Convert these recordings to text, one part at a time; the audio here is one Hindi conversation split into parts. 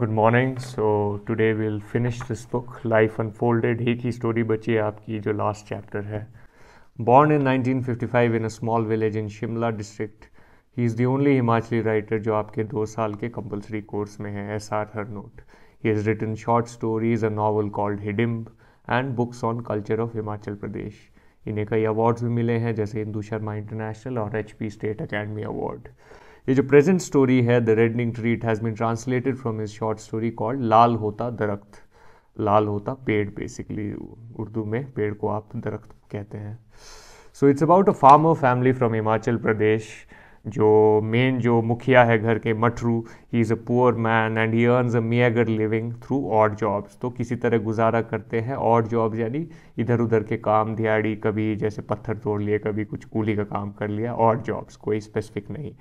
Good morning so today will finish this book life unfolded एक ही स्टोरी बची है आपकी जो लास्ट चैप्टर है born in 1955 in a small village in Shimla district he is the only Himachali writer जो आपके दो साल के कंपलसरी कोर्स में है S R Harnot he is written short stories a novel called Hidimb and books on culture of Himachal Pradesh इन्हें कई अवार्ड्स भी मिले हैं जैसे इंदू शर्मा इंटरनेशनल और H P state academy award ये जो प्रेजेंट स्टोरी है the reddening tree it has been translated from his short story called Lal Hota Darakht लाल होता पेड़ बेसिकली उर्दू में पेड़ को आप दरख्त कहते हैं so it's about a farmer family from Himachal Pradesh जो मेन जो मुखिया है घर के Matru he is a poor man and he earns a meagre living through odd jobs तो किसी तरह गुजारा करते हैं ऑड जॉब्स यानी इधर उधर के काम दिहाड़ी कभी जैसे पत्थर तोड़ लिए कभी कुछ कूली का काम कर लिया ऑड जॉब्स कोई स्पेसिफिक नहीं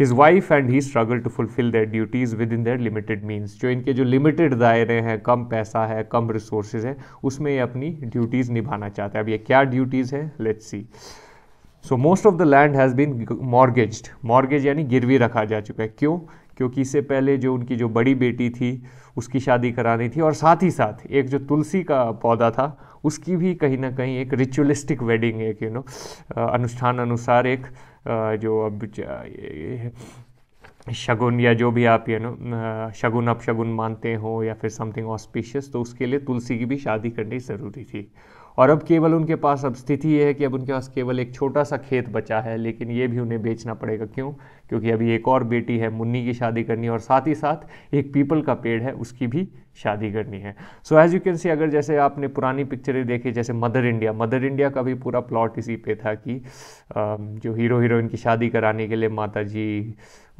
his wife and he struggle to fulfil their duties within their limited means जो इनके जो लिमिटेड दायरे हैं कम पैसा है कम रिसोर्सेज है उसमें ये अपनी ड्यूटीज़ निभाना चाहते हैं अब ये क्या ड्यूटीज़ है let's see so most of the land has been mortgaged mortgage यानी गिरवी रखा जा चुका है क्यों क्योंकि इससे पहले जो उनकी जो बड़ी बेटी थी उसकी शादी करानी थी और साथ ही साथ एक जो तुलसी का पौधा था उसकी भी कहीं ना कहीं एक रिचुअलिस्टिक वेडिंग एक यू नो अनुष्ठान अनुसार एक जो अब शगुन या जो भी आप ये नो शगुन अपशगुन शगुन मानते हो या फिर समथिंग ऑस्पिशियस तो उसके लिए तुलसी की भी शादी करनी ज़रूरी थी और अब केवल उनके पास अब स्थिति ये है कि अब उनके पास केवल एक छोटा सा खेत बचा है लेकिन ये भी उन्हें बेचना पड़ेगा क्यों क्योंकि अभी एक और बेटी है मुन्नी की शादी करनी है और साथ ही साथ एक पीपल का पेड़ है उसकी भी शादी करनी है so as you can see अगर जैसे आपने पुरानी पिक्चरें देखी जैसे मदर इंडिया मदर इंडिया का भी पूरा प्लॉट इसी पे था कि जो हीरो हीरोइन की शादी कराने के लिए माता जी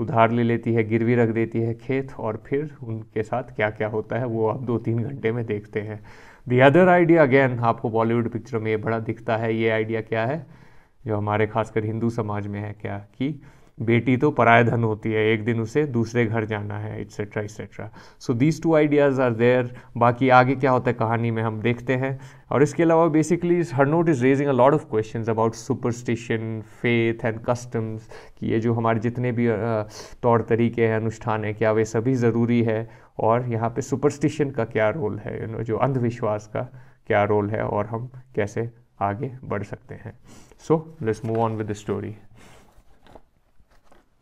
उधार ले लेती है गिरवी रख देती है खेत और फिर उनके साथ क्या क्या होता है वो आप दो तीन घंटे में देखते हैं दी अदर आइडिया अगेन आपको बॉलीवुड पिक्चर में ये बड़ा दिखता है ये आइडिया क्या है जो हमारे खासकर हिंदू समाज में है क्या कि बेटी तो पराय धन होती है एक दिन उसे दूसरे घर जाना है etcetera etcetera so these two ideas are there बाकी आगे क्या होता है कहानी में हम देखते हैं और इसके अलावा बेसिकली हर note is raising a lot of questions about superstition faith and customs कि ये जो हमारे जितने भी तौर तरीके हैं अनुष्ठान हैं क्या वे सभी ज़रूरी है और यहाँ पे सुपरस्टिशन का क्या रोल है यू नो जो अंधविश्वास का क्या रोल है और हम कैसे आगे बढ़ सकते हैं so let's move on with the story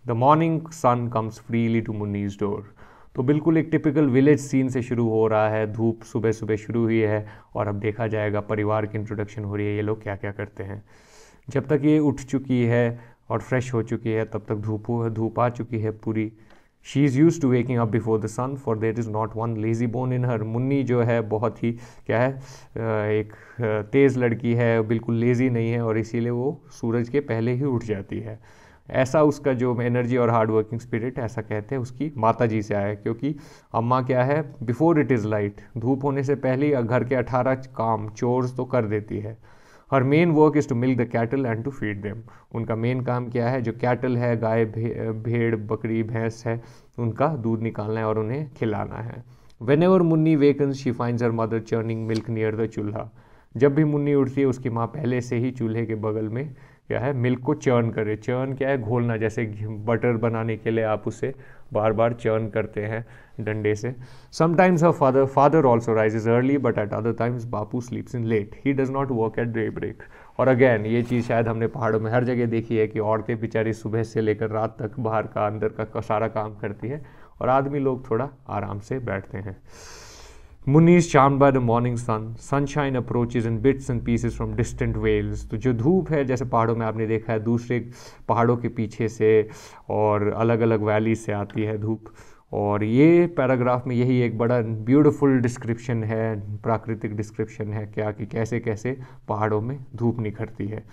the morning sun comes freely to Munni's door तो बिल्कुल एक टिपिकल विलेज सीन से शुरू हो रहा है धूप सुबह सुबह शुरू हुई है और अब देखा जाएगा परिवार की इंट्रोडक्शन हो रही है ये लोग क्या क्या करते हैं जब तक ये उठ चुकी है और फ्रेश हो चुकी है तब तक धूप धूप आ चुकी है पूरी she is used to waking up before the sun for there is not one lazy bone in her Munni जो है बहुत ही क्या है एक तेज़ लड़की है बिल्कुल लेज़ी नहीं है और इसीलिए वो सूरज के पहले ही उठ जाती है ऐसा उसका जो एनर्जी और हार्ड वर्किंग स्पिरिट ऐसा कहते हैं उसकी माता जी से आया क्योंकि अम्मा क्या है बिफोर इट इज़ लाइट धूप होने से पहले ही घर के अठारह काम चोर्स तो कर देती है her main work is to milk the cattle and to feed them उनका मेन काम क्या है जो कैटल है गाय भेड़ बकरी भैंस है उनका दूध निकालना है और उन्हें खिलाना है whenever Munni waken she find her mother churning milk near the chulha जब भी मुन्नी उठती है उसकी माँ पहले से ही चूल्हे के बगल में क्या है मिल्क को चर्न करें चर्न क्या है घोलना जैसे बटर बनाने के लिए आप उसे बार बार चर्न करते हैं डंडे से sometimes a father father also rises early but at other times Bapu sleeps in late he does not work at daybreak और अगेन ये चीज़ शायद हमने पहाड़ों में हर जगह देखी है कि औरतें बेचारी सुबह से लेकर रात तक बाहर का अंदर का सारा काम करती है और आदमी लोग थोड़ा आराम से बैठते हैं Munni's charm by the morning sun sunshine approaches in bits and pieces from distant wells तो जो धूप है जैसे पहाड़ों में आपने देखा है दूसरे पहाड़ों के पीछे से और अलग अलग वैली से आती है धूप और ये पैराग्राफ में यही एक बड़ा ब्यूटीफुल डिस्क्रिप्शन है प्राकृतिक डिस्क्रिप्शन है क्या कि कैसे कैसे पहाड़ों में धूप निखरती है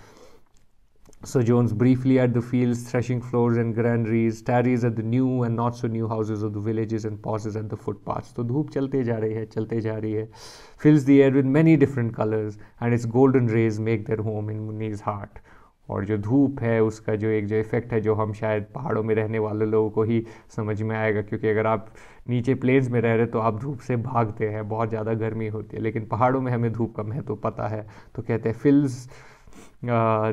sojourns briefly at the fields, threshing floors and granaries, tarries at the new and not so new houses of the villages and pauses at the footpaths. So dhoop chalte ja rahi hai, chalte ja rahi hai, fills the air with many different colors and its golden rays make their home in Muni's heart. और जो धूप है उसका जो एक जो इफ़ेक्ट है जो हम शायद पहाड़ों में रहने वाले लोगों को ही समझ में आएगा क्योंकि अगर आप नीचे प्लेन्स में रह रहे तो आप धूप से भागते हैं बहुत ज़्यादा गर्मी होती है लेकिन पहाड़ों में हमें धूप कम है तो पता है तो कहते हैं fills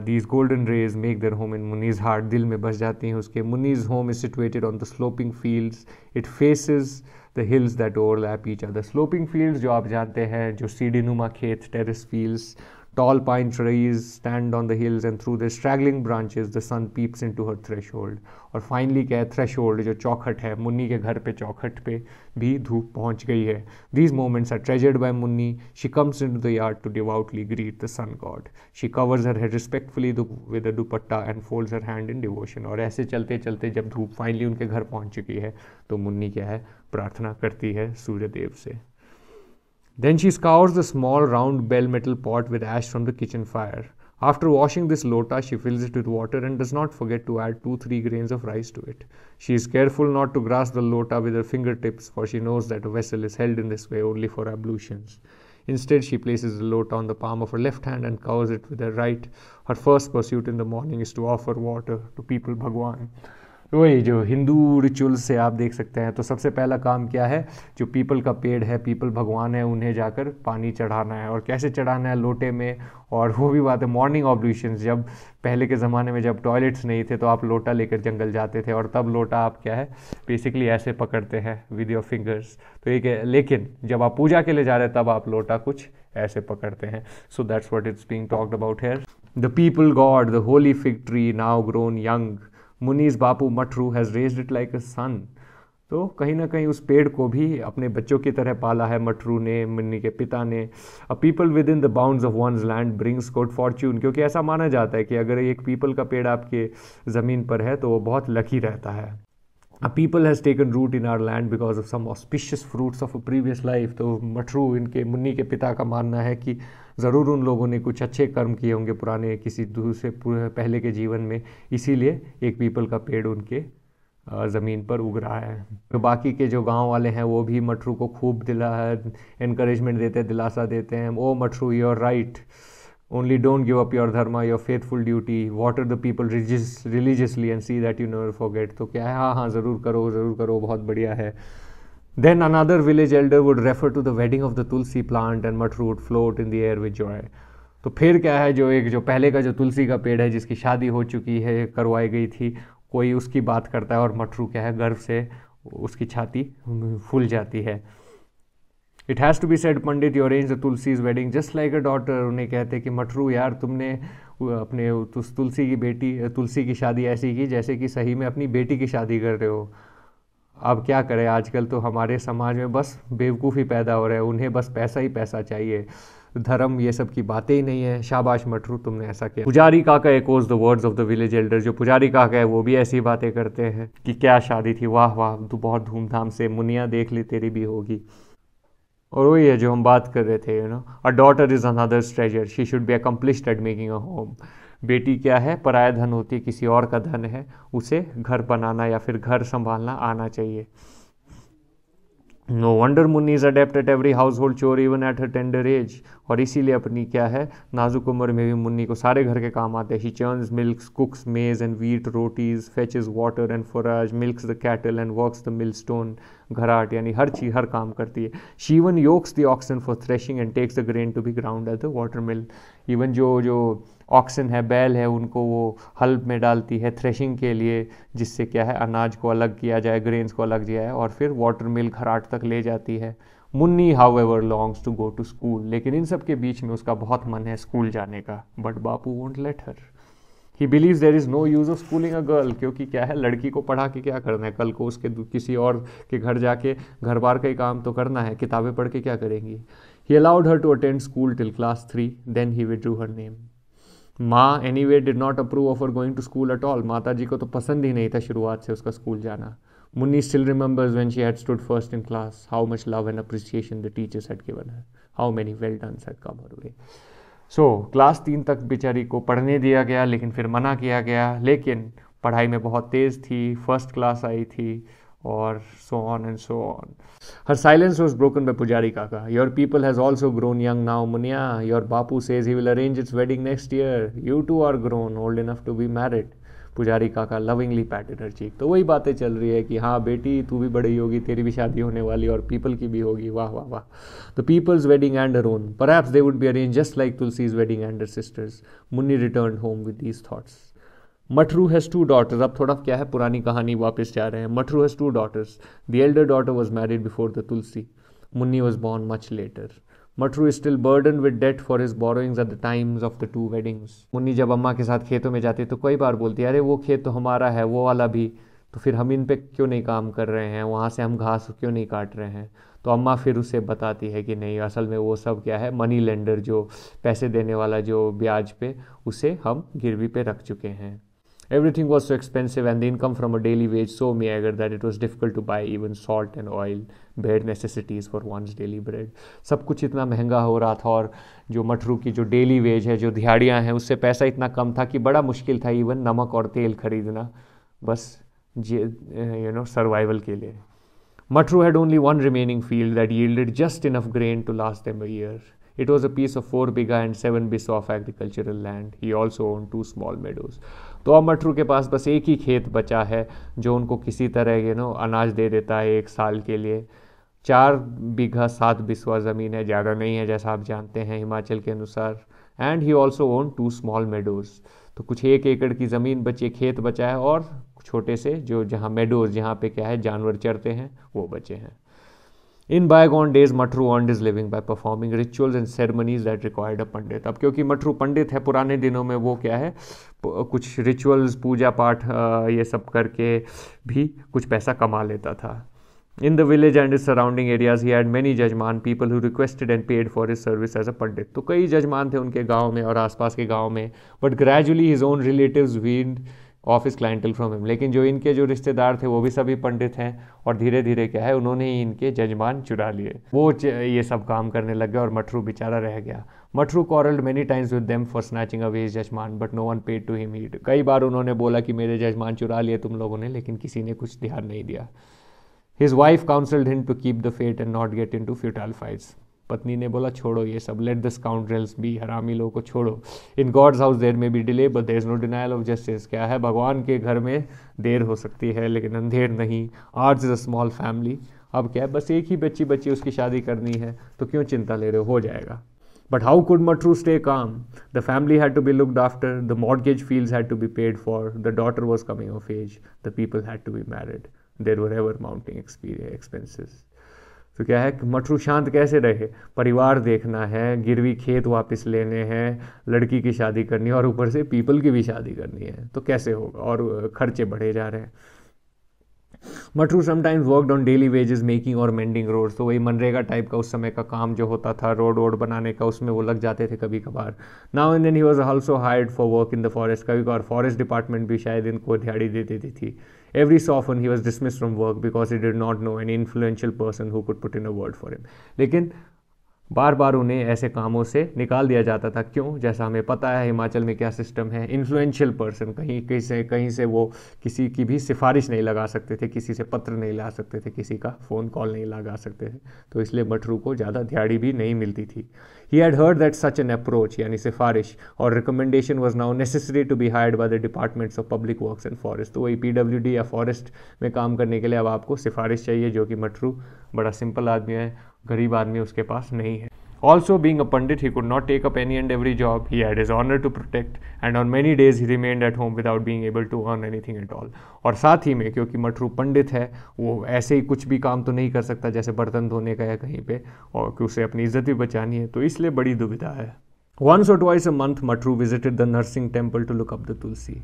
these golden rays make their home in Munni's heart दिल में बस जाती हैं उसके Munni's home is situated on the sloping fields it faces the hills that overlap each the sloping fields जो आप जानते हैं जो सीडी नुमा खेत terrace fields Tall pine trees stand on the hills, and through their straggling branches the sun peeps into her threshold. और फाइनली क्या है थ्रेशोल्ड जो चौखट है मुन्नी के घर पे चौखट पे भी धूप पहुंच गई है these moments are treasured by Munni she comes in the yard to devoutly greet the sun god she covers her respectfully with a dupatta and folds her hand in devotion और ऐसे चलते चलते जब धूप फाइनली उनके घर पहुँच चुकी है तो मुन्नी क्या है प्रार्थना करती है सूर्यदेव से Then she scours the small round bell metal pot with ash from the kitchen fire. After washing this lota, she fills it with water and does not forget to add 2 3 grains of rice to it. She is careful not to grasp the lota with her fingertips, for she knows that a vessel is held in this way only for ablutions. Instead, she places the lota on the palm of her left hand and covers it with her right. Her first pursuit in the morning is to offer water to people Bhagwan. वही जो हिंदू रिचुअल से आप देख सकते हैं तो सबसे पहला काम क्या है जो पीपल का पेड़ है पीपल भगवान है उन्हें जाकर पानी चढ़ाना है और कैसे चढ़ाना है लोटे में और वो भी बात है मॉर्निंग ऑब्ल्यूशन जब पहले के ज़माने में जब टॉयलेट्स नहीं थे तो आप लोटा लेकर जंगल जाते थे और तब लोटा आप क्या है बेसिकली ऐसे पकड़ते हैं विद योर फिंगर्स तो एक लेकिन जब आप पूजा के लिए जा रहे हैं तब आप लोटा कुछ ऐसे पकड़ते हैं so that's what it's being talked about here the peepal god the holy fig tree tree now grown young Munni's Bapu Matru has raise it like a son तो कहीं ना कहीं उस पेड़ को भी अपने बच्चों की तरह पाला है मठरू ने मुन्नी के पिता ने a peepal within the bounds of one land brings good fortune क्योंकि ऐसा माना जाता है कि अगर एक पीपल का पेड़ आपके ज़मीन पर है तो वो बहुत लकी रहता है a peepal has taken root in our land because of some auspicious fruits of a previous life तो मठरू इनके मुन्नी के पिता का मानना है कि ज़रूर उन लोगों ने कुछ अच्छे कर्म किए होंगे पुराने किसी दूसरे पहले के जीवन में इसीलिए एक पीपल का पेड़ उनके ज़मीन पर उग रहा है तो बाकी के जो गांव वाले हैं वो भी मटरू को खूब दिला इनक्रेजमेंट देते हैं दिलासा देते हैं O Matru you're right only don't give up your dharma your faithful duty water the peepal religiously and see that you never forget तो क्या है हाँ हाँ ज़रूर करो ज़रूर करो बहुत बढ़िया है Then another village elder would refer to the wedding of the tulsi plant and mut root float in the air with joy. तो फिर क्या है जो एक जो पहले का जो तुलसी का पेड़ है जिसकी शादी हो चुकी है करवाई गई थी कोई उसकी बात करता है और मटरू क्या है गर्व से उसकी छाती फूल जाती है it has to be said pandit you arrange the its wedding just like a daughter उन्हें कहते कि मटरू यार तुमने अपने तुलसी की बेटी तुलसी की शादी ऐसी की जैसे कि सही में अपनी बेटी की शादी कर रहे हो अब क्या करें आजकल तो हमारे समाज में बस बेवकूफ़ी पैदा हो रहा है उन्हें बस पैसा ही पैसा चाहिए धर्म ये सब की बातें ही नहीं है शाबाश मटरू तुमने ऐसा किया पुजारी काका एक the words of the village elder जो पुजारी काका है वो भी ऐसी बातें करते हैं कि क्या शादी थी वाह वाह तू बहुत धूमधाम से मुनिया देख ली तेरी भी होगी और वही है जो हम बात कर रहे थे you know a daughter is another's treasure she should be accomplished at making a home बेटी क्या है पराया धन होती है किसी और का धन है उसे घर बनाना या फिर घर संभालना आना चाहिए no wonder Munni is adept at every household chore even at a tender age और इसीलिए अपनी क्या है नाजुक उम्र में भी मुन्नी को सारे घर के काम आते हैं ही churns milk cooks maize and wheat rotis his water and forage milks the cattle and works the millstone घराट यानी हर चीज हर काम करती है she even yokes the oxen for threshing and takes the grain to be ground at the water mill even जो जो ऑक्सन है बैल है उनको वो हल्ब में डालती है थ्रेशिंग के लिए जिससे क्या है अनाज को अलग किया जाए ग्रेन्स को अलग किया जाए और फिर वाटर मिल खराट तक ले जाती है Munni however longs to go to school लेकिन इन सब के बीच में उसका बहुत मन है स्कूल जाने का but Bapu won't let her he believe there is no use of schooling a girl क्योंकि क्या है लड़की को पढ़ा के क्या करना है कल को उसके किसी और के घर जाके घर बार का ही काम तो करना है किताबें पढ़ के क्या करेंगी he allowed her to attend school till class three then he withdrew her name Maa anyway did not approve of her going to school at all माता जी को तो पसंद ही नहीं था शुरुआत से उसका स्कूल जाना Munni still remembers when she had stood first in class how much love and appreciation the teachers had given her how many well done set come her way so class तीन तक बेचारी को पढ़ने दिया गया लेकिन फिर मना किया गया लेकिन पढ़ाई में बहुत तेज़ थी फर्स्ट क्लास आई थी और so on and so on her silence was broken by Pujari Kaka your peepal has also grown young now Muniya your Bapu says he will arrange its wedding next year you too are grown old enough to be married Pujari Kaka lovingly पैटेड हर चीज तो वही बातें चल रही है कि हाँ बेटी तू भी बड़ी होगी तेरी भी शादी होने वाली और पीपल की भी होगी वाह वाह वाह the peepal's wedding and her own per they would be arranged just like Tulsi's wedding and her sisters Munni return home with these thoughts Matru has two daughters अब थोड़ा क्या है पुरानी कहानी वापस जा रहे हैं Matru has two daughters the elder daughter was married before the Tulsi Munni was born much later Matru is still burden with debt for his borrowings at the times of the two weddings Munni जब अम्मा के साथ खेतों में जाती है तो कई बार बोलती है अरे वो खेत तो हमारा है वो वाला भी तो फिर हम इन पे क्यों नहीं काम कर रहे हैं वहाँ से हम घास क्यों नहीं काट रहे हैं तो अम्मा फिर उसे बताती है कि नहीं असल में वो सब क्या है मनी लेंडर जो पैसे देने वाला जो ब्याज पे उसे हम गिरवी पे रख चुके हैं Everything was so expensive, and the income from a daily wage so meager that it was difficult to buy even salt and oil, bare necessities for one's daily bread. सब कुछ इतना महंगा हो रहा था और जो मटरू की जो डेली वेज है जो दिहाड़ियाँ हैं उससे पैसा इतना कम था कि बड़ा मुश्किल था इवन नमक और तेल खरीदना बस यू नो सर्वाइवल के लिए Matru had only one remaining field that yielded just enough grain to last them a year It was a piece of 4 biga and 7 bis of agricultural land. He also owned two small meadows. तो अब मटरू के पास बस एक ही खेत बचा है जो उनको किसी तरह यू नो अनाज दे देता है एक साल के लिए चार बीघा सात बिस्वा ज़मीन है ज़्यादा नहीं है जैसा आप जानते हैं हिमाचल के अनुसार and he also own two small meadows तो कुछ एक एकड़ की ज़मीन बची खेत बचा है और छोटे से जो जहाँ मेडोज़ जहाँ पे क्या है जानवर चरते हैं वो बचे हैं इन बायगॉन डेज मटरू ऑन his living by performing rituals and ceremonies that required a pandit अब क्योंकि मटरू पंडित है पुराने दिनों में वो क्या है कुछ रिचुअल्स पूजा पाठ ये सब करके भी कुछ पैसा कमा लेता था in the village and its surrounding areas he had many jajman people who requested and paid for his service as a pandit तो कई जजमान थे उनके गाँव में और आसपास के गाँव में but gradually his own relative weaned off his clientele from him लेकिन जो इनके जो रिश्तेदार थे वो भी सभी पंडित हैं और धीरे धीरे क्या है उन्होंने ही इनके जजमान चुरा लिए वो ये सब काम करने लग गए और मठरू बेचारा रह गया Matru quarrelled many times with them for snatching away jajman but no one paid to him heed कई बार उन्होंने बोला कि मेरे जजमान चुरा लिए तुम लोगों ने लेकिन किसी ने कुछ ध्यान नहीं दिया his wife counselled him to keep the faith and not get into futile fights पत्नी ने बोला छोड़ो ये सब लेट द स्काउंड्रेल्स भी हरामी लोगों को छोड़ो इन गॉड्स हाउस देर में भी delay but there is no denial of justice क्या है भगवान के घर में देर हो सकती है लेकिन अंधेर नहीं ours is a small family अब क्या है बस एक ही बच्ची बच्ची उसकी शादी करनी है तो क्यों चिंता ले रहे हो जाएगा but how could Matru stay calm the family had to be looked after the mortgage field had to be paid for the daughter was coming of age the peepal had to be married there were ever mounting experience expenses तो क्या है मठरू शांत कैसे रहे परिवार देखना है गिरवी खेत वापस लेने हैं लड़की की शादी करनी है और ऊपर से पीपल की भी शादी करनी है तो कैसे होगा और खर्चे बढ़े जा रहे हैं Matru sometimes worked on daily wages making or mending road तो वही मनरेगा टाइप का उस समय का काम जो होता था रोड वोड बनाने का उसमें वो लग जाते थे कभी कभार now and then he was also hired for work in the forest कभी कभार फॉरेस्ट डिपार्टमेंट भी शायद इनको दिहाड़ी दे देती थी Every so often he was dismissed from work because he did not know any influential person who could put in a word for him. लेकिन बार बार उन्हें ऐसे कामों से निकाल दिया जाता था क्यों जैसा हमें पता है हिमाचल में क्या सिस्टम है इन्फ्लुएंशियल पर्सन कहीं कहीं से कहीं से वो किसी की भी सिफारिश नहीं लगा सकते थे किसी से पत्र नहीं ला सकते थे किसी का फ़ोन कॉल नहीं लगा सकते थे तो इसलिए मटरू को ज़्यादा दिहाड़ी भी नहीं मिलती थी he had heard that such an approach यानी सिफारिश और recommendation was now necessary to be hired by the departments of public works and forest तो वही पी डब्ल्यू डी या फॉरेस्ट में काम करने के लिए अब आपको सिफारिश चाहिए जो कि मटरू बड़ा सिंपल आदमी है गरीब आदमी उसके पास नहीं है also being a pandit he could not take up any and every job he had his honour to protect and on many days he remain at home without being able to earn anything at all और साथ ही में क्योंकि मटरू पंडित है वो ऐसे ही कुछ भी काम तो नहीं कर सकता जैसे बर्तन धोने का या कहीं पर और कि उसे अपनी इज्जत भी बचानी है तो इसलिए बड़ी दुविधा है once or twice a month Matru visited the Narsingh temple to look up the Tulsi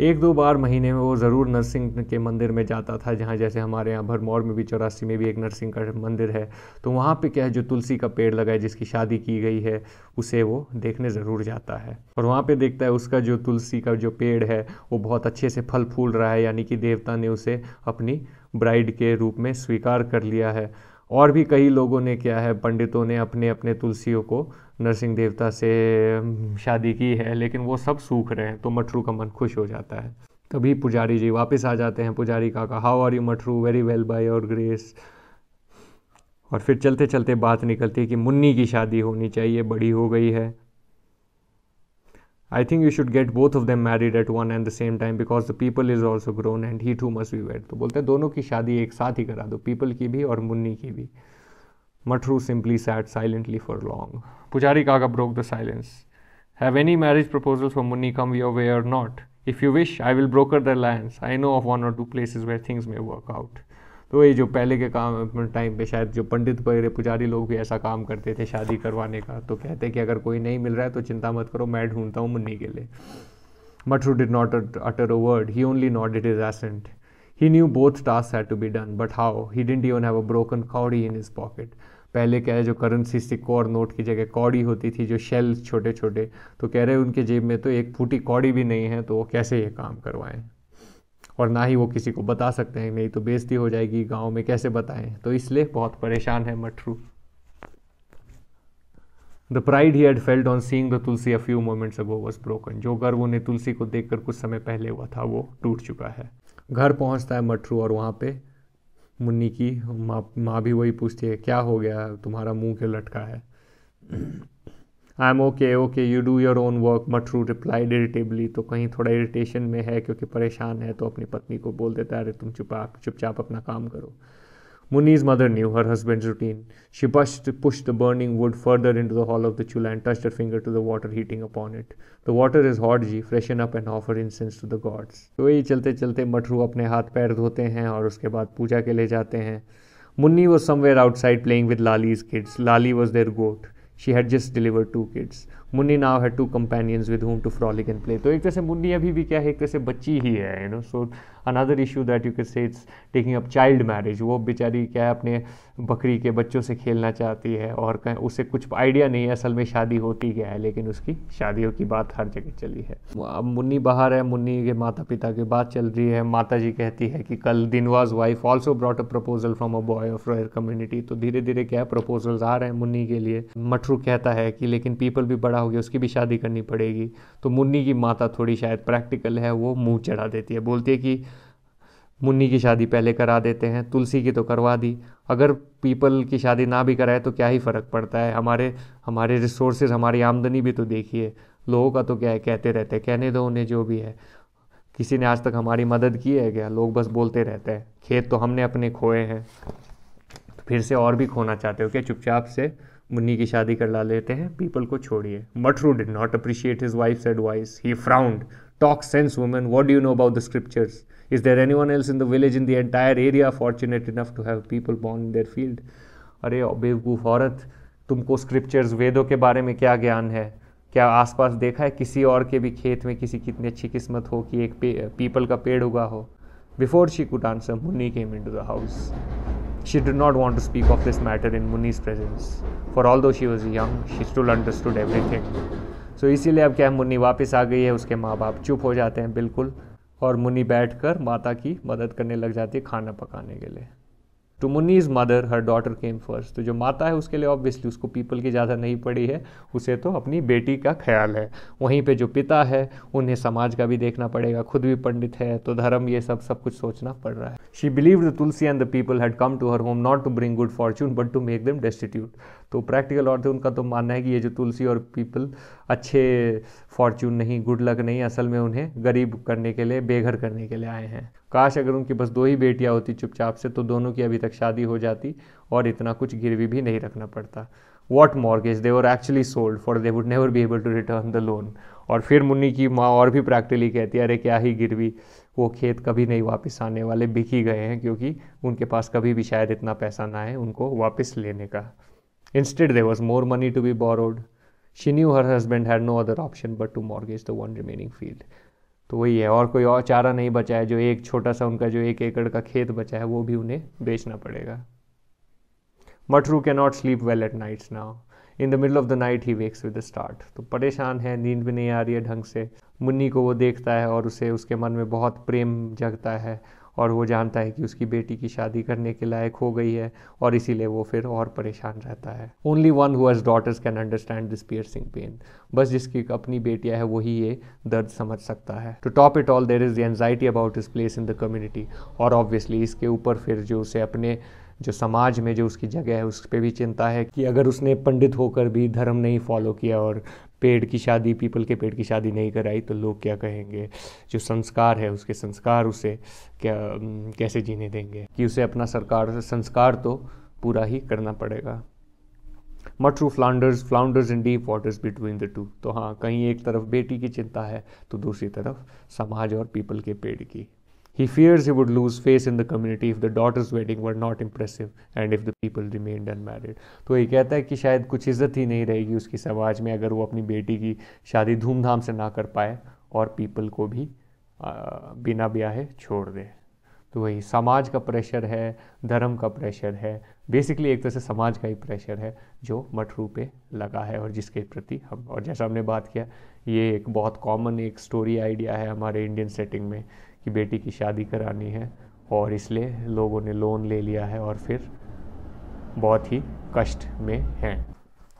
एक दो बार महीने में वो ज़रूर नरसिंह के मंदिर में जाता था जहाँ जैसे हमारे यहाँ भरमौर में भी चौरासी में भी एक नरसिंह का मंदिर है तो वहाँ पे क्या है जो तुलसी का पेड़ लगा है जिसकी शादी की गई है उसे वो देखने ज़रूर जाता है और वहाँ पे देखता है उसका जो तुलसी का जो पेड़ है वो बहुत अच्छे से फल फूल रहा है यानी कि देवता ने उसे अपनी ब्राइड के रूप में स्वीकार कर लिया है और भी कई लोगों ने क्या है पंडितों ने अपने अपने तुलसियों को नरसिंह देवता से शादी की है लेकिन वो सब सूख रहे हैं तो मठरू का मन खुश हो जाता है तभी पुजारी जी वापस आ जाते हैं Pujari Kaka how are you Matru very well by your grace और फिर चलते चलते बात निकलती है कि मुन्नी की शादी होनी चाहिए बड़ी हो गई है I think you should get both of them married at one and the same time because the people is also grown and he too must be wed. तो बोलते हैं दोनों की शादी एक साथ ही करा दो पीपल की भी और मुन्नी की भी Matru simply sat silently for long Pujari Kaka broke the silence have any marriage proposals for Munni come your way or not if you wish I will broker the alliance I know of one or two places where things may work out तो ये जो पहले के काम टाइम पे शायद जो पंडित पुजारी लोग भी ऐसा काम करते थे शादी करवाने का तो कहते हैं कि अगर कोई नहीं मिल रहा है तो चिंता मत करो मैं ढूंढता हूँ मुन्नी के लिए Matru did not utter a word he only not it is assent he knew both task had to be done but how he didn't even have a broken kauri in is pocket पहले क्या है जो करेंसी सिक्को और नोट की जगह कौड़ी होती थी जो शेल छोटे छोटे तो कह रहे उनके जेब में तो एक फूटी कौड़ी भी नहीं है तो वो कैसे ये काम करवाएं और ना ही वो किसी को बता सकते हैं नहीं तो बेइज्जती हो जाएगी गांव में कैसे बताएं तो इसलिए बहुत परेशान है Matru the pride he had felt on seeing the tulsi a few moments ago was broken जो गर्व उन्हें तुलसी को कर कुछ समय पहले हुआ था वो टूट चुका है घर पहुंचता है मटरू और वहाँ पे मुन्नी की माँ माँ भी वही पूछती है क्या हो गया तुम्हारा मुंह क्यों लटका है I am okay okay you do your own work Matru replied irritably तो कहीं थोड़ा इरिटेशन में है क्योंकि परेशान है तो अपनी पत्नी को बोल देता है अरे तुम चुपा चुपचाप अपना काम करो Munni's mother knew her husband routine she bush push the burning wood further into the hole of the chul and touch the finger to the water heating upon it the water is hot she freshen up and offer incense to the gods तो यही चलते चलते मटरू अपने हाथ पैर धोते हैं और उसके बाद पूजा के ले जाते हैं Munni was somewhere outside playing with Lali his kids Lali was there goat she had just delivered two kids Munni now has two companions with home to frolic and play तो एक तरह से मुन्नी अभी भी क्या है एक तरह से बच्ची ही है you know so another issue that you can say it's taking up child marriage वो बेचारी क्या है अपने बकरी के बच्चों से खेलना चाहती है और उसे कुछ आइडिया नहीं है असल में शादी होती क्या है लेकिन उसकी शादियों की बात हर जगह चली है अब मुन्नी बाहर है मुन्नी के माता पिता की बात चल रही है माता जी कहती है कि कल दिनवाज wife also brought a proposal from a boy of royal community तो धीरे धीरे क्या है प्रपोजल्स आ रहे हैं मुन्नी के लिए मठरू कहता है कि लेकिन पीपल भी बड़ा बड़ा हो गया उसकी भी शादी करनी पड़ेगी तो मुन्नी की माता थोड़ी शायद प्रैक्टिकल है वो मुंह चढ़ा देती है बोलती है कि मुन्नी की शादी पहले करा देते हैं तुलसी की तो करवा दी अगर पीपल की शादी ना भी कराए तो क्या ही फ़र्क पड़ता है हमारे हमारे रिसोर्सेज हमारी आमदनी भी तो देखिए लोगों का तो क्या है कहते रहते हैं कहने दो उन्हें जो भी है किसी ने आज तक हमारी मदद की है क्या लोग बस बोलते रहते हैं खेत तो हमने अपने खोए हैं तो फिर से और भी खोना चाहते हो क्या चुपचाप से मुन्नी की शादी कर ला लेते हैं पीपल को छोड़िए Matru did not appreciate his wife's advice he frowned talk sense women what do know about the scriptures is there anyone else in the village in the entire area fortunate enough to have peepal born in their field अरे बेवकूफ़ औरत तुमको स्क्रिप्चर्स वेदों के बारे में क्या ज्ञान है क्या आसपास देखा है किसी और के भी खेत में किसी कितनी अच्छी किस्मत हो कि एक पीपल का पेड़ उगा हो before she could answer Munni came into the house She did not want to speak of this matter in Muni's presence for all she was young, she still understood everything. Everything so इसीलिए अब क्या मुन्नी वापस आ गई है उसके माँ बाप चुप हो जाते हैं बिल्कुल और मुन्नी बैठकर माता की मदद करने लग जाती है खाना पकाने के लिए to Munni's mother her daughter came first तो जो माता है उसके लिए ऑब्वियसली उसको पीपल की ज़्यादा नहीं पड़ी है उसे तो अपनी बेटी का ख्याल है वहीं पे जो पिता है उन्हें समाज का भी देखना पड़ेगा खुद भी पंडित है तो धर्म ये सब सब कुछ सोचना पड़ रहा है she believe the tulsi and the peepal had come to her home not to bring good fortune but to make them destitute तो प्रैक्टिकल और उनका तो मानना है कि ये जो तुलसी और पीपल अच्छे फॉर्चून नहीं गुड लक नहीं असल में उन्हें गरीब करने के लिए बेघर करने के लिए आए हैं काश अगर उनकी बस दो ही बेटियां होती चुपचाप से तो दोनों की अभी तक शादी हो जाती और इतना कुछ गिरवी भी नहीं रखना पड़ता what mortgage they actually sold for they would never be able to return the loan और फिर मुन्नी की माँ और भी प्रैक्टिकली कहती है अरे क्या ही गिरवी वो खेत कभी नहीं वापस आने वाले बिक ही गए हैं क्योंकि उनके पास कभी भी शायद इतना पैसा ना है उनको वापस लेने का instead there was more money to be borrowed she knew her husband had no other option but to mortgage the one remaining field तो वही है और कोई और चारा नहीं बचा है जो एक छोटा सा उनका जो एक एकड़ का खेत बचा है वो भी उन्हें बेचना पड़ेगा मटरू के not sleep well at nights now in the middle of the night he wakes with start तो परेशान है नींद भी नहीं आ रही है ढंग से मुन्नी को वो देखता है और उसे उसके मन में बहुत प्रेम जगता है और वो जानता है कि उसकी बेटी की शादी करने के लायक हो गई है और इसीलिए वो फिर और परेशान रहता है only one whose daughters can understand this piercing pain बस जिसकी अपनी बेटियाँ है वही ये दर्द समझ सकता है to top it all there is the anxiety about this place in the community और ऑब्वियसली इसके ऊपर फिर जो उसे अपने जो समाज में जो उसकी जगह है उस पर भी चिंता है कि अगर उसने पंडित होकर भी धर्म नहीं फॉलो किया और पेड़ की शादी पीपल के पेड़ की शादी नहीं कराई तो लोग क्या कहेंगे जो संस्कार है उसके संस्कार उसे क्या कैसे जीने देंगे कि उसे अपना सरकार संस्कार तो पूरा ही करना पड़ेगा Matru flounders flounders in deep waters between the two तो हाँ कहीं एक तरफ बेटी की चिंता है तो दूसरी तरफ समाज और पीपल के पेड़ की He fears he would lose face in the community if the daughter's wedding were not impressive and if the people remained unmarried. तो ये कहता है कि शायद कुछ इज्जत ही नहीं रहेगी उसकी समाज में अगर वो अपनी बेटी की शादी धूमधाम से ना कर पाए और पीपल को भी आ, बिना ब्याहे छोड़ दे तो वही समाज का प्रेशर है धर्म का प्रेशर है बेसिकली एक तरह से समाज का ही प्रेशर है जो मठरू पे लगा है और जिसके प्रति हम और जैसा हमने बात किया ये एक बहुत कॉमन एक स्टोरी आइडिया है हमारे इंडियन सेटिंग में कि बेटी की शादी करानी है और इसलिए लोगों ने लोन ले लिया है और फिर बहुत ही कष्ट में हैं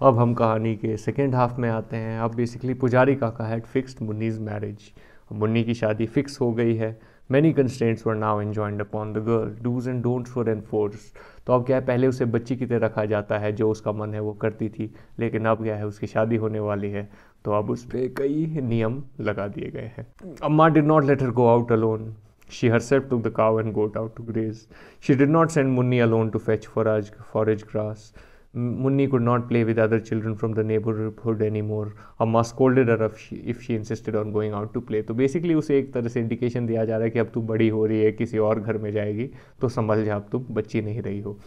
अब हम कहानी के सेकेंड हाफ में आते हैं अब basically pujari kaka had fixed Munni's marriage Munni की शादी फिक्स हो गई है many constraints were now enjoined upon the girl do's and don'ts for enforce तो अब क्या है पहले उसे बच्ची की तरह रखा जाता है जो उसका मन है वो करती थी लेकिन अब क्या है उसकी शादी होने वाली है तो अब उस पर कई नियम लगा दिए गए हैं Amma did not let her go out alone She herself took the cow and goat out to graze. She did not send Munni alone to fetch forage, forage grass. Munni could not play with other children from the neighborhood anymore. Amma scolded her if she, if she insisted on going out to play. तो basically उसे एक तरह से इंडिकेशन दिया जा रहा है कि अब तू बड़ी हो रही है किसी और घर में जाएगी तो संभल जा अब तुम बच्ची नहीं रही हो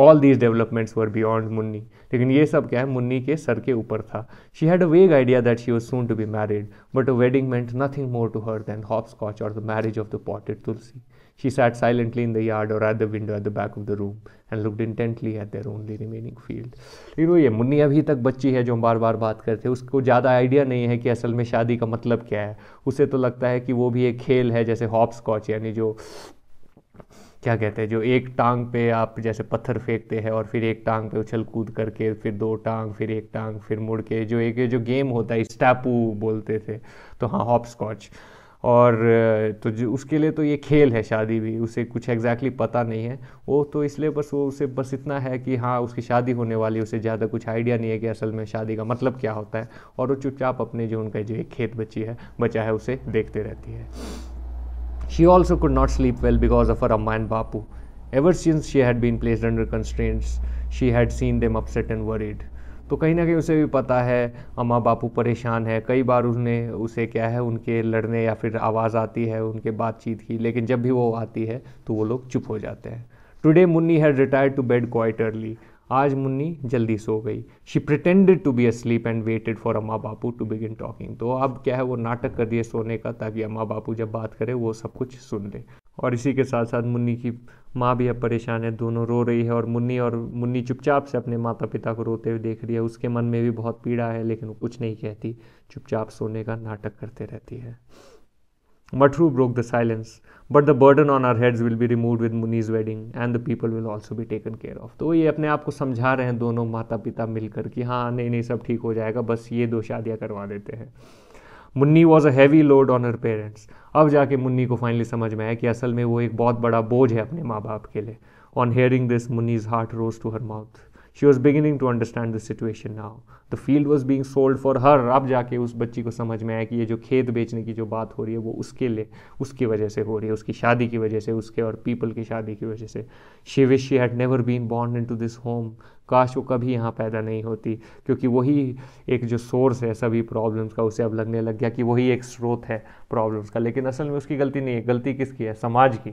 all these developments were beyond Munni लेकिन ये सब क्या है मुन्नी के सर के ऊपर था she had a vague idea that she was soon to be married but a wedding meant nothing more to her than hopscotch और the marriage of the potted tulsi she sat silently in the yard और at the window at the back of the room and looked intently at their only remaining field लेकिन वो ये मुन्नी अभी तक बच्ची है जो हम बार बार बात करते हैं उसको ज़्यादा आइडिया नहीं है कि असल में शादी का मतलब क्या है उसे तो लगता है कि वो भी एक खेल है जैसे हॉप स्कॉच यानी जो क्या कहते हैं जो एक टांग पे आप जैसे पत्थर फेंकते हैं और फिर एक टांग पे उछल कूद करके फिर दो टांग फिर एक टांग फिर मुड़ के जो एक जो गेम होता है स्टैपू बोलते थे तो हाँ हॉप स्कॉच और तो जो उसके लिए तो ये खेल है शादी भी उसे कुछ एग्जैक्टली exactly पता नहीं है वो तो इसलिए बस वो उसे बस इतना है कि हाँ उसकी शादी होने वाली उसे ज़्यादा कुछ आइडिया नहीं है कि असल में शादी का मतलब क्या होता है और वो चुपचाप अपने जो उनका जो एक खेत बची है बचा है उसे देखते रहती है She also could not sleep well because of her Amma and Bapu. Ever since she had been placed under constraints, she had seen them upset and worried. तो कहीं ना कहीं उसे भी पता है अम्मा बापू परेशान है कई बार उसने उसे क्या है उनके लड़ने या फिर आवाज़ आती है उनके बातचीत की लेकिन जब भी वो आती है तो वो लोग चुप हो जाते हैं today Munni had retired to bed quite early आज मुन्नी जल्दी सो गई she pretended to be asleep and waited for Amma Bapu to begin talking तो अब क्या है वो नाटक कर दिए सोने का ताकि अम्मा बापू जब बात करें वो सब कुछ सुन ले और इसी के साथ साथ मुन्नी की माँ भी अब परेशान है दोनों रो रही है और मुन्नी और मुन्नी चुपचाप से अपने माता पिता को रोते हुए देख रही है उसके मन में भी बहुत पीड़ा है लेकिन वो कुछ नहीं कहती चुपचाप सोने का नाटक करते रहती है Mathru broke the silence, but the burden on our heads will be removed with Muni's wedding and the people will also be taken care of. तो ये अपने आप को समझा रहे हैं दोनों माता पिता मिलकर कि हाँ नहीं नहीं सब ठीक हो जाएगा बस ये दो शादियाँ करवा देते हैं Munni was a heavy load on her parents अब जाके मुन्नी को फाइनली समझ में आया कि असल में वो एक बहुत बड़ा बोझ है अपने माँ बाप के लिए on hearing this Munni's heart rose to her mouth she was beginning to understand the situation now the field was being sold for her अब जाके उस बच्ची को समझ में आया कि ये जो खेत बेचने की जो बात हो रही है वो उसके लिए उसकी वजह से हो रही है उसकी शादी की वजह से उसके और पीपल की शादी की वजह से she wish she had never been born into this home काश वो कभी यहाँ पैदा नहीं होती क्योंकि वही एक जो सोर्स है सभी प्रॉब्लम्स का उसे अब लगने लग गया कि वही एक स्रोत है प्रॉब्लम्स का लेकिन असल में उसकी गलती नहीं है गलती किसकी है समाज की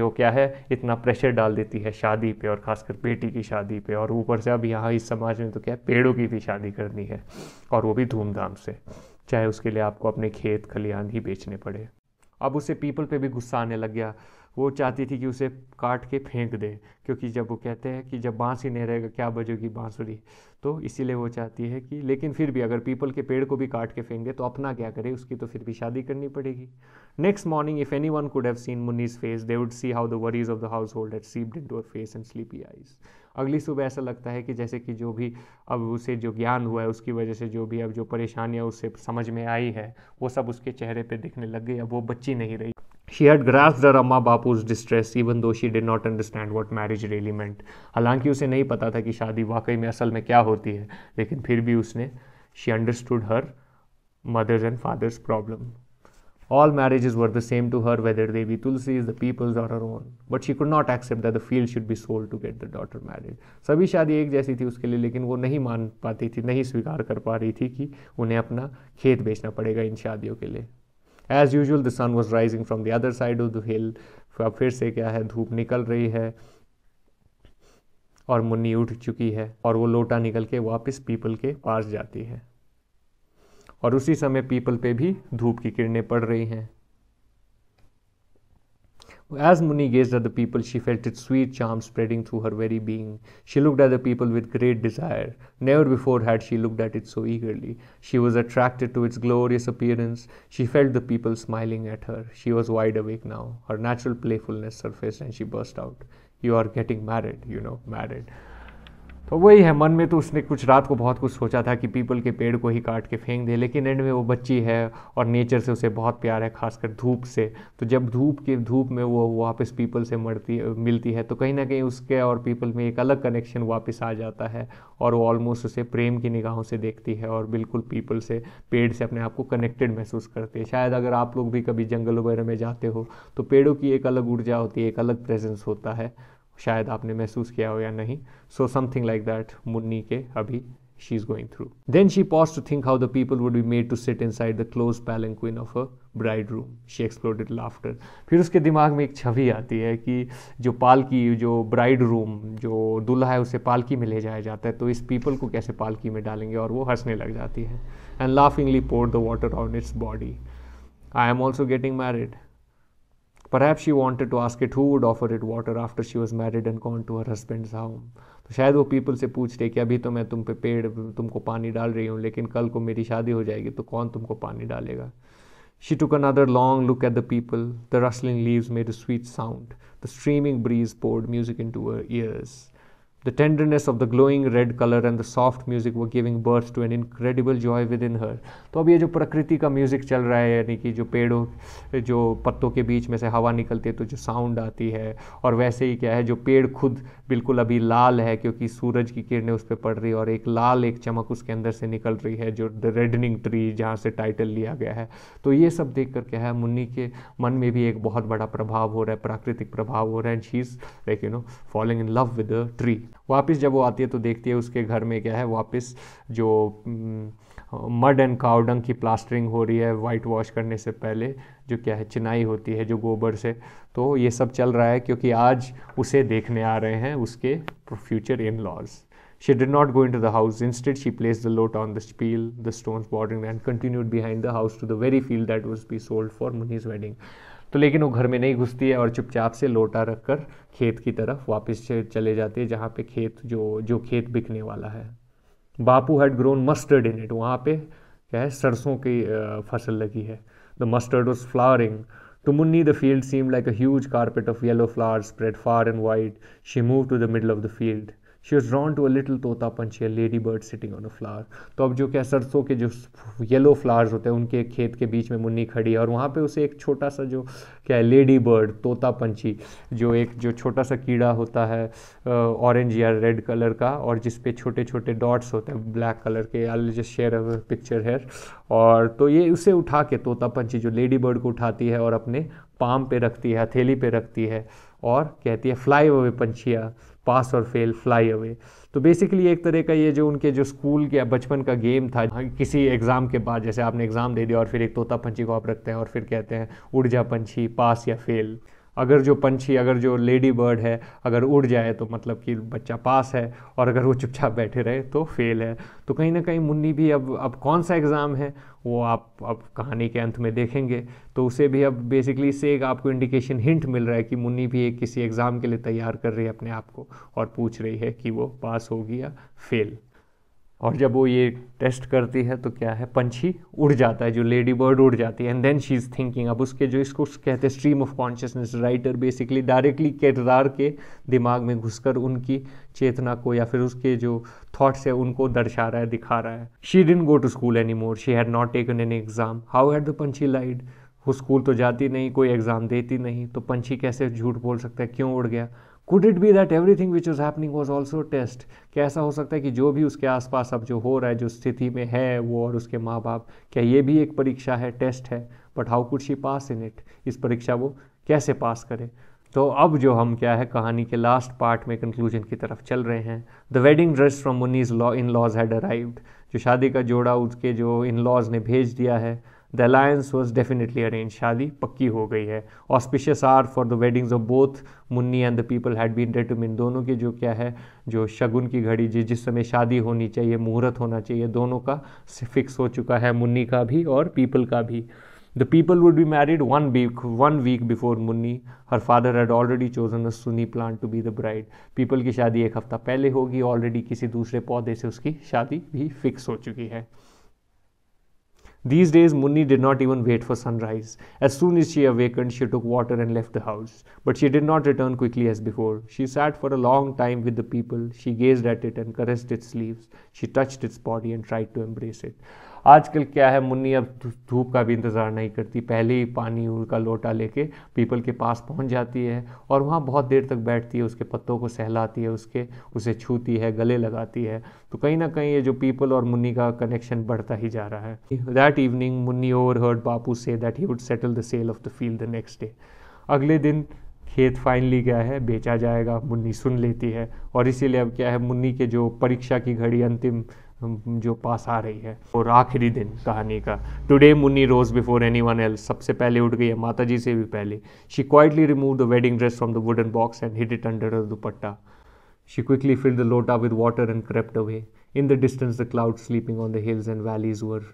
जो क्या है इतना प्रेशर डाल देती है शादी पे और खासकर बेटी की शादी पे और ऊपर से अब यहाँ इस समाज में तो क्या है पेड़ों की भी शादी करनी है और वो भी धूमधाम से चाहे उसके लिए आपको अपने खेत खलिहान ही बेचने पड़े अब उसे पीपल पे भी गुस्सा आने लग गया वो चाहती थी कि उसे काट के फेंक दे क्योंकि जब वो कहते हैं कि जब बांस ही नहीं रहेगा क्या बजेगी बांसुरी तो इसीलिए वो चाहती है कि लेकिन फिर भी अगर पीपल के पेड़ को भी काट के फेंक दे तो अपना क्या करे उसकी तो फिर भी शादी करनी पड़ेगी next morning if anyone could have seen Munni's face they would see how the worries of the household had seeped in to her face and sleepy eyes अगली सुबह ऐसा लगता है कि जैसे कि जो भी अब उसे जो ज्ञान हुआ है उसकी वजह से जो भी अब जो परेशानियाँ उससे समझ में आई है वो सब उसके चेहरे पर दिखने लग गई अब वो बच्ची नहीं रही She had grasped her Amma Bapu's distress even though she did not understand what marriage really meant. हालांकि उसे नहीं पता था कि शादी वाकई में असल में क्या होती है लेकिन फिर भी उसने she understood her mother's and father's problem. All marriages were the same to her, whether they be Tulsi's, the people's, or her own. But she could not accept that the field should be sold to get the daughter married. सभी शादी एक जैसी थी उसके लिए लेकिन वो नहीं मान पाती थी नहीं स्वीकार कर पा रही थी कि उन्हें अपना खेत बेचना पड़ेगा इन शादियों के लिए as usual the sun was rising from the other side of the hill फिर से क्या है धूप निकल रही है और मुन्नी उठ चुकी है और वो लोटा निकल के वापस पीपल के पास जाती है और उसी समय पीपल पे भी धूप की किरणें पड़ रही हैं As Muni gazed at the people, she felt its sweet charm spreading through her very being. She looked at the people with great desire. Never before had she looked at it so eagerly. She was attracted to its glorious appearance. She felt the people smiling at her. She was wide awake now. Her natural playfulness surfaced and she burst out. You are getting married, you know, married. तो वही है मन में तो उसने कुछ रात को बहुत कुछ सोचा था कि पीपल के पेड़ को ही काट के फेंक दे लेकिन एंड में वो बच्ची है और नेचर से उसे बहुत प्यार है खासकर धूप से तो जब धूप के धूप में वो वापस पीपल से मरती मिलती है तो कहीं ना कहीं उसके और पीपल में एक अलग कनेक्शन वापस आ जाता है और वो ऑलमोस्ट उसे प्रेम की निगाहों से देखती है और बिल्कुल पीपल से पेड़ से अपने आप को कनेक्टेड महसूस करती है शायद अगर आप लोग भी कभी जंगल वगैरह में जाते हो तो पेड़ों की एक अलग ऊर्जा होती है एक अलग प्रेजेंस होता है शायद आपने महसूस किया हो या नहीं so something like that Munni के अभी she is going through then she pause to think how the peepal would be made to sit inside the close queen of a bride room she exploded laughter फिर उसके दिमाग में एक छवि आती है कि जो पालकी जो ब्राइड रूम जो दूल्हा है उसे पालकी में ले जाया जाता है तो इस पीपल को कैसे पालकी में डालेंगे और वो हंसने लग जाती है and laughingly pour the water on its body I am also getting married Perhaps she wanted to ask it who would offer it water after she was married and gone to her husband's home. तो शायद वो पीपल से पूछते कि अभी तो मैं तुम पे पेड़ तुमको पानी डाल रही हूँ लेकिन कल को मेरी शादी हो जाएगी तो कौन तुमको पानी डालेगा She took another long look at the people. The rustling leaves made a sweet sound. The streaming breeze poured music into her ears. The tenderness of the glowing red color and the soft music were giving birth to an incredible joy within her. तो अब ये जो प्रकृति का म्यूज़िक चल रहा है यानी कि जो पेड़ों जो पत्तों के बीच में से हवा निकलती है तो जो साउंड आती है और वैसे ही क्या है जो पेड़ खुद बिल्कुल अभी लाल है क्योंकि सूरज की किरणें उस पर पड़ रही है और एक लाल एक चमक उसके अंदर से निकल रही है जो द रेडनिंग ट्री जहाँ से टाइटल लिया गया है तो ये सब देख कर क्या है मुन्नी के मन में भी एक बहुत बड़ा प्रभाव हो रहा है प्राकृतिक प्रभाव हो रहा है and is like you know falling in love with tree वापस जब वो आती है तो देखती है उसके घर में क्या है वापस जो मड एंड काउडंग की प्लास्टरिंग हो रही है वाइट वॉश करने से पहले जो क्या है चिनाई होती है जो गोबर से तो ये सब चल रहा है क्योंकि आज उसे देखने आ रहे हैं उसके future in laws she did not go into the house instead she place the lota on the spill the stone bordering and continued behind the house to the very field that was be sold for Munni's wedding तो लेकिन वो घर में नहीं घुसती है और चुपचाप से लोटा रख कर खेत की तरफ वापस चले जाती है जहाँ पे खेत जो जो खेत बिकने वाला है Bapu had grown mustard in it वहाँ पे क्या है सरसों की फसल लगी है The mustard was flowering. To Munni, the field seemed like a huge carpet of yellow flowers spread far and wide. She moved to the middle of the field. She is drawn to a little tota panchhi a ladybird sitting on a flower तो अब जो क्या सरसों के जो येलो फ्लावर्स होते हैं उनके खेत के बीच में मुन्नी खड़ी है और वहाँ पे उसे एक छोटा सा जो क्या है लेडी बर्ड तोता पंछी जो एक जो छोटा सा कीड़ा होता है ऑरेंज या रेड कलर का और जिसपे छोटे छोटे डॉट्स होते हैं ब्लैक कलर के जस्ट शेयर पिक्चर है और तो ये उसे उठा के तोता पंछी जो लेडी बर्ड को उठाती है और अपने पाम पे रखती है हथेली पे रखती है और कहती है फ्लाई अवे पंछिया पास और फेल फ्लाई अवे तो बेसिकली एक तरह का ये जो उनके जो स्कूल के बचपन का गेम था किसी एग्ज़ाम के बाद जैसे आपने एग्ज़ाम दे दिया और फिर एक तोता पंछी को आप रखते हैं और फिर कहते हैं उड़ जा पंछी पास या फेल अगर जो पंछी अगर जो लेडी बर्ड है अगर उड़ जाए तो मतलब कि बच्चा पास है और अगर वो चुपचाप बैठे रहे तो फेल है तो कहीं ना कहीं मुन्नी भी अब अब कौन सा एग्ज़ाम है वो आप अब कहानी के अंत में देखेंगे तो उसे भी अब बेसिकली से एक आपको इंडिकेशन हिंट मिल रहा है कि मुन्नी भी एक किसी एग्ज़ाम के लिए तैयार कर रही है अपने आप को और पूछ रही है कि वो पास होगी या फेल और जब वो ये टेस्ट करती है तो क्या है पंछी उड़ जाता है जो लेडी बर्ड उड़ जाती है and then she is thinking अब उसके जो इसको कहते हैं stream of consciousness writer basically directly किरदार के दिमाग में घुसकर उनकी चेतना को या फिर उसके जो थाट्स है उनको दर्शा रहा है दिखा रहा है she didn't go to school anymore she had not taken an exam how had the panchhi lied वो स्कूल तो जाती नहीं कोई एग्ज़ाम देती नहीं तो पंछी कैसे झूठ बोल सकता है क्यों उड़ गया could it be that everything which is happening was also test क्या ऐसा हो सकता है कि जो भी उसके आसपास अब जो हो रहा है जो स्थिति में है वो और उसके माँ बाप क्या ये भी एक परीक्षा है टेस्ट है but how could she pass in it इस परीक्षा वो कैसे पास करे तो अब जो हम क्या है कहानी के लास्ट पार्ट में कंक्लूजन की तरफ चल रहे हैं the wedding dress from Munni's law in laws had arrived जो शादी का जोड़ा उसके जो इन लॉज ने भेज दिया है the alliance was definitely arrange शादी पक्की हो गई है auspicious hour for the weddings of both Munni and the peepal had been mean दोनों की जो क्या है जो शगुन की घड़ी जिस जिस समय शादी होनी चाहिए मुहूर्त होना चाहिए दोनों का फिक्स हो चुका है मुन्नी का भी और पीपल का भी the peepal would be married one week one week before Munni her father had already chosen a sunny plant to be the bride पीपल की शादी एक हफ्ता पहले होगी ऑलरेडी किसी दूसरे पौधे से उसकी शादी भी फिक्स हो चुकी है These days, Munni did not even wait for sunrise. As soon as she awakened, she took water and left the house. But she did not return quickly as before. She sat for a long time with the people. She gazed at it and caressed its leaves. She touched its body and tried to embrace it. आजकल क्या है मुन्नी अब धूप का भी इंतज़ार नहीं करती पहले ही पानी का लोटा लेके पीपल के पास पहुंच जाती है और वहाँ बहुत देर तक बैठती है उसके पत्तों को सहलाती है उसके उसे छूती है गले लगाती है तो कहीं ना कहीं ये जो पीपल और मुन्नी का कनेक्शन बढ़ता ही जा रहा है that evening Munni overheard Bapu say that he would settle the sale of the field the next day अगले दिन खेत फाइनली गया है बेचा जाएगा मुन्नी सुन लेती है और इसीलिए अब क्या है मुन्नी के जो परीक्षा की घड़ी अंतिम जो पास आ रही है और आखिरी दिन कहानी का today Munni rose before anyone else सबसे पहले उठ गई है माता जी से भी पहले she quietly remove the wedding dress from the wooden box and hid it under dupatta she quickly fill the lota with water and crept away in the distance the cloud sleeping on the hills and valleys were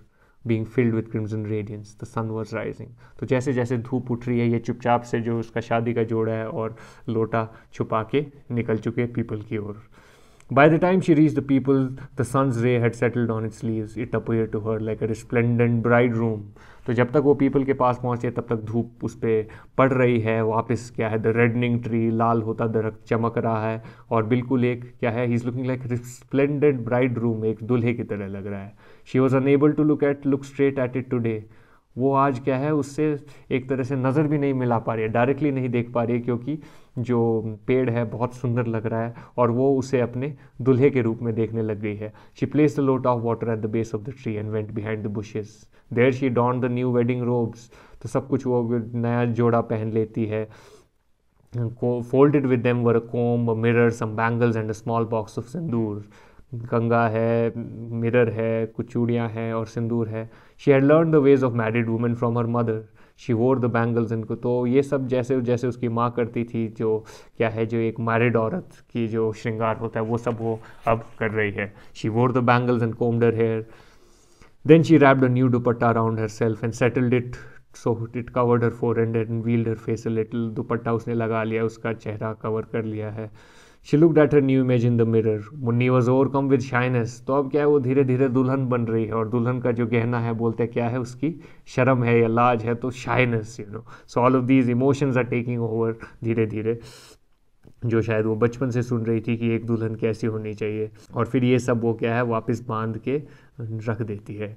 being filled with crimson radiance the sun was rising तो जैसे जैसे धूप उठ रही है ये चुपचाप से जो उसका शादी का जोड़ा है और लोटा छुपा के निकल चुके हैं पीपल की ओर By the time she reached the people, the sun's ray had settled on its leaves. It appeared to her like a resplendent bridegroom. तो जब तक वो पीपल के पास पहुँचे तब तक धूप उस पर पड़ रही है वापस क्या है द रेडनिंग ट्री लाल होता दरख्त चमक रहा है और बिल्कुल एक क्या है he is looking like resplendent bride groom एक दुल्हे की तरह लग रहा है she was unable to look at look straight at it today वो आज क्या है उससे एक तरह से नज़र भी नहीं मिला पा रही है डायरेक्टली नहीं देख पा रही है क्योंकि जो पेड़ है बहुत सुंदर लग रहा है और वो उसे अपने दुल्हे के रूप में देखने लग गई है she place the lota of water at the base of the tree and went behind the bushes there she don the new wedding robes तो सब कुछ वो नया जोड़ा पहन लेती है folded with them were comb mirror some bangles and a small box of sindoor गंगा है मिरर है कुछ चूड़ियाँ हैं और सिंदूर है she had learn the ways of married women from her mother she wore the bangles इनको तो ये सब जैसे जैसे उसकी माँ करती थी जो क्या है जो एक मैरिड औरत की जो श्रृंगार होता है वो सब वो अब कर रही है she wore the bangles and combed hair then she wrapped a new dupatta around herself and settled it so it covered her forehead and veiled her face little dupatta उसने लगा लिया उसका चेहरा कवर कर लिया है she look at a new image in the mirror Munni was overcome with shyness तो अब क्या है वो धीरे धीरे दुल्हन बन रही है और दुल्हन का जो गहना है बोलते क्या है उसकी शर्म है या लाज है तो shyness you know so all of these emotions are taking over धीरे धीरे जो शायद वो बचपन से सुन रही थी कि एक दुल्हन कैसी होनी चाहिए और फिर ये सब वो क्या है वापस बांध के रख देती है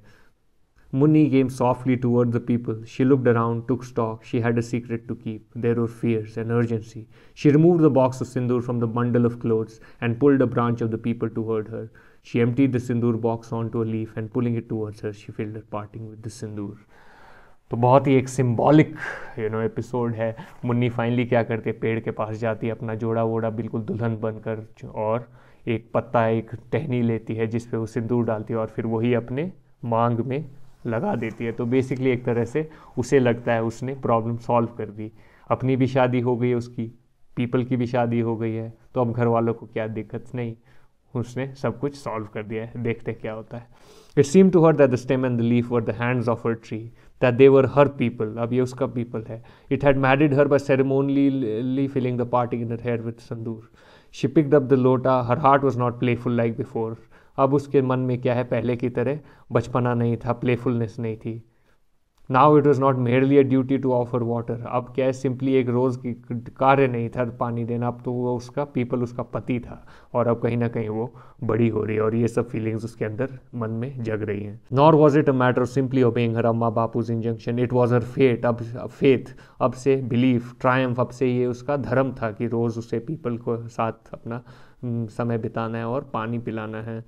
Muni came softly towards the people. She looked around, took stock. She had a secret to keep. There were fears and urgency. She removed the box of sindoor from the bundle of clothes and pulled a branch of the people toward her. She emptied the sindoor box onto a leaf and pulling it towards her, she filled her parting with the sindoor. तो बहुत ही एक सिम्बॉलिक यू नो एपिसोड है मुन्नी फाइनली क्या करती है पेड़ के पास जाती है अपना जोड़ा वोड़ा बिल्कुल दुल्हन बनकर और एक पत्ता एक टहनी लेती है जिस पे वो सिंदूर डालती है और फिर वही अपने मांग में लगा देती है तो बेसिकली एक तरह से उसे लगता है उसने प्रॉब्लम सॉल्व कर दी अपनी भी शादी हो गई है उसकी पीपल की भी शादी हो गई है तो अब घर वालों को क्या दिक्कत नहीं उसने सब कुछ सॉल्व कर दिया है देखते क्या होता है it seem to her that the stem and the leaf were the hands of her tree that devour her peepal अब ये उसका पीपल है it had married her by ceremonially filling the parting in her hair with sindoor she picked up the lota her heart was not playful like before अब उसके मन में क्या है पहले की तरह बचपना नहीं था प्लेफुलनेस नहीं थी now it was not merely a duty to offer water अब क्या है सिंपली एक रोज़ की कार्य नहीं था पानी देना अब तो वो उसका पीपल उसका पति था और अब कहीं ना कहीं वो बड़ी हो रही है और ये सब फीलिंग्स उसके अंदर मन में जग रही हैं nor was it a matter of simply obeying her Amma Bapu's injunction it was her fate अब फेथ अब से बिलीफ ट्रायम्फ अब से ये उसका धर्म था कि रोज़ उसे पीपल को साथ अपना हम्म, समय बिताना है और पानी पिलाना है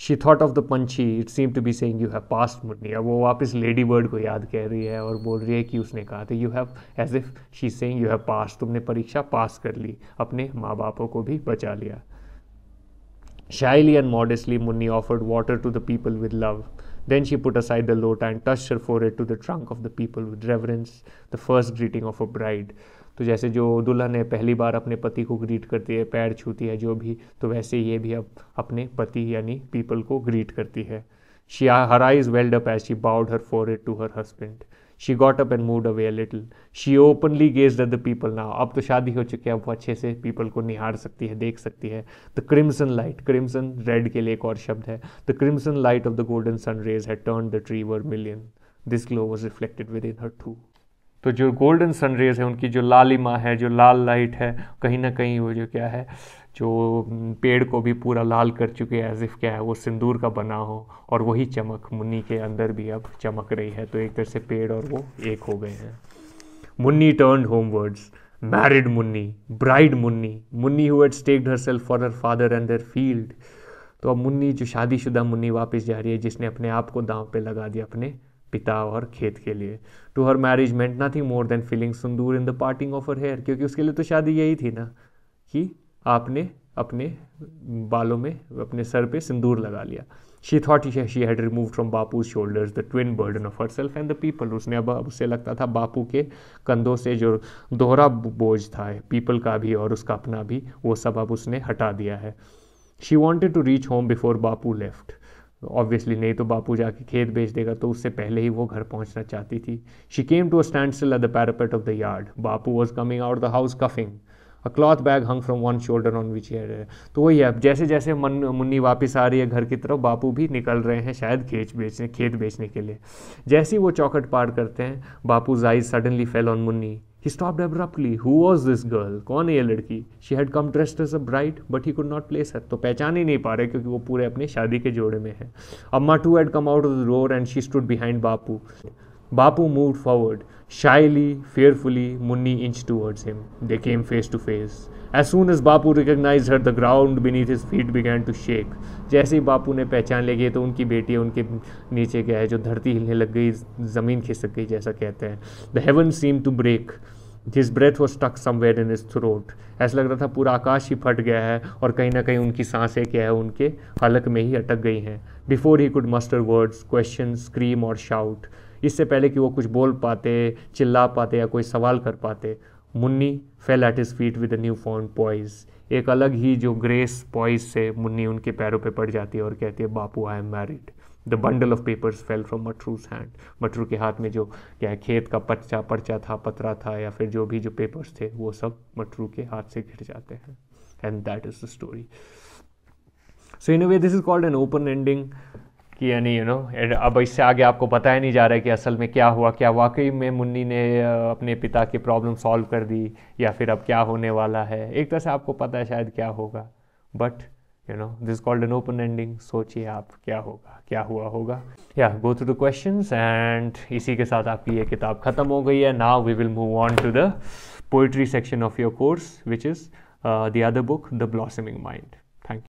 she thought of the panchhi it seem to be saying you have passed Munni अब वो वापस लेडी बर्ड को याद कह रही है और बोल रही है कि उसने कहा था you have as if she saying you have pass तुमने परीक्षा पास कर ली अपने माँ बापों को भी बचा लिया shyly and modestly Munni offered water to the peepal with love then she put aside the lota and touch forehead to the trunk of the peepal with reverence the first greeting of a bride तो जैसे जो दुल्हन है पहली बार अपने पति को ग्रीट करती है पैर छूती है जो भी तो वैसे ये भी अब अपने पति यानी पीपल को ग्रीट करती है she her eyes welled up as she bowed her forehead to her husband she got up and moved away little she openly gaze the peepal now अब तो शादी हो चुकी है अब वो अच्छे से पीपल को निहार सकती है देख सकती है the crimson light crimson red के लिए एक और शब्द है the crimson light of the golden sun rays है turn the tree vermilion this glow was reflected within her too तो जो गोल्डन सन रेज है उनकी जो लालिमा है जो लाल लाइट है कहीं ना कहीं वो जो क्या है जो पेड़ को भी पूरा लाल कर चुके हैं जिफ़ इफ़ क्या है वो सिंदूर का बना हो और वही चमक मुन्नी के अंदर भी अब चमक रही है तो एक तरह से पेड़ और वो एक हो गए हैं Munni turn homewards married Munni bride Munni Munni who had staked herself for her father and her field तो अब मुन्नी जो शादीशुदा मुन्नी वापस जा रही है जिसने अपने आप को दांव पे लगा दिया अपने पिता और खेत के लिए to her marriage meant nothing more than filling sindoor in the parting of her hair क्योंकि उसके लिए तो शादी यही थी ना कि आपने अपने बालों में अपने सर पे सिंदूर लगा लिया she thought she had remove from Bapu shoulders the twin burden of herself and the peepal उसने अब उसे लगता था बापू के कंधों से जो दोहरा बोझ था पीपल का भी और उसका अपना भी वो सब अब उसने हटा दिया है she wanted to reach home before Bapu left obviously नहीं तो बापू जाके खेत बेच देगा तो उससे पहले ही वो घर पहुंचना चाहती थी she came to a standstill at the parapet of the yard Bapu was coming out the house coughing a cloth bag hung from one shoulder on which here तो वही है जैसे जैसे मन मुन्नी वापस आ रही है घर की तरफ बापू भी निकल रहे हैं शायद खेत बेचने खेत बेचने के लिए जैसे ही वो चौकट पार करते हैं Bapu gaze suddenly fell on Munni he stop डेवरपली हु वॉज दिस गर्ल कौन है ये लड़की she had come dressed as a bride but he could not place है तो पहचान ही नहीं पा रहे क्योंकि वो पूरे अपने शादी के जोड़े में है Amma too had come out of the roar and she stood behind Bapu Bapu move forward Shyly, fearfully, Munni inched towards him. They came face to face. As soon as Bapu recognized her, the ground beneath his feet began to shake. जैसे ही बापू ने पहचान ले गई तो उनकी बेटी उनके नीचे गया है जो धरती हिलने लग गई ज़मीन खिसक गई जैसा कहते हैं the heaven seem to break his breath was stuck somewhere in his throat ऐसा लग रहा था पूरा आकाश ही फट गया है और कहीं ना कहीं उनकी सांसें क्या है उनके हलक में ही अटक गई हैं before he could muster words question scream और शाउट इससे पहले कि वो कुछ बोल पाते चिल्ला पाते या कोई सवाल कर पाते Munni fell at his feet with new फॉर्न पॉइज एक अलग ही जो ग्रेस पॉइज से मुन्नी उनके पैरों पे पड़ जाती है और कहती है Bapu I am married the bundle of papers fell from Matru's hand Matru के हाथ में जो क्या है खेत का पर्चा पर्चा था पतरा था या फिर जो भी जो पेपर्स थे वो सब मटरू के हाथ से गिर जाते हैं and that is the story so in way this is called an open ending कि यानी यू नो अब इससे आगे आपको बताया नहीं जा रहा है कि असल में क्या हुआ क्या वाकई में मुन्नी ने अपने पिता की प्रॉब्लम सॉल्व कर दी या फिर अब क्या होने वाला है एक तरह से आपको पता है शायद क्या होगा but you know this called an open ending सोचिए आप क्या होगा क्या हुआ होगा या go through the question and इसी के साथ आपकी ये किताब खत्म हो गई है now we will move on to the poetry section of your course which is the other book the blossoming mind